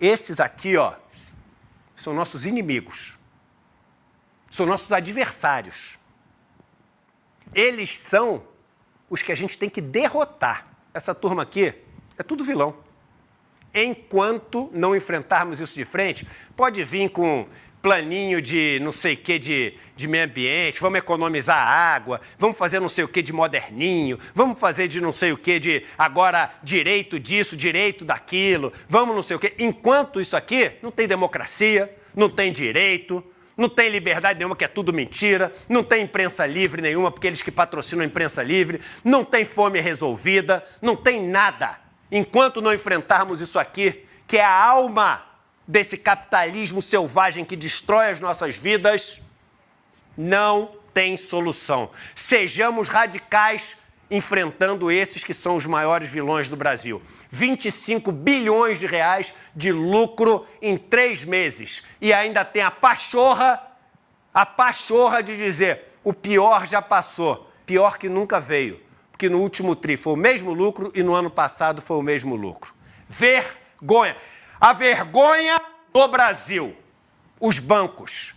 Esses aqui, ó, são nossos inimigos. São nossos adversários. Eles são os que a gente tem que derrotar. Essa turma aqui é tudo vilão. Enquanto não enfrentarmos isso de frente, pode vir com planinho de não sei o que de, de meio ambiente, vamos economizar água, vamos fazer não sei o que de moderninho, vamos fazer de não sei o que de agora direito disso, direito daquilo, vamos não sei o que. Enquanto isso aqui, não tem democracia, não tem direito, não tem liberdade nenhuma, que é tudo mentira, não tem imprensa livre nenhuma, porque eles que patrocinam a imprensa livre, não tem fome resolvida, não tem nada. Enquanto não enfrentarmos isso aqui, que é a alma desse capitalismo selvagem que destrói as nossas vidas, não tem solução. Sejamos radicais enfrentando esses que são os maiores vilões do Brasil. 25 bilhões de reais de lucro em três meses. E ainda tem a pachorra, a pachorra de dizer: o pior já passou, pior que nunca veio. Porque no último TRI foi o mesmo lucro e no ano passado foi o mesmo lucro. Vergonha! A vergonha do Brasil, os bancos.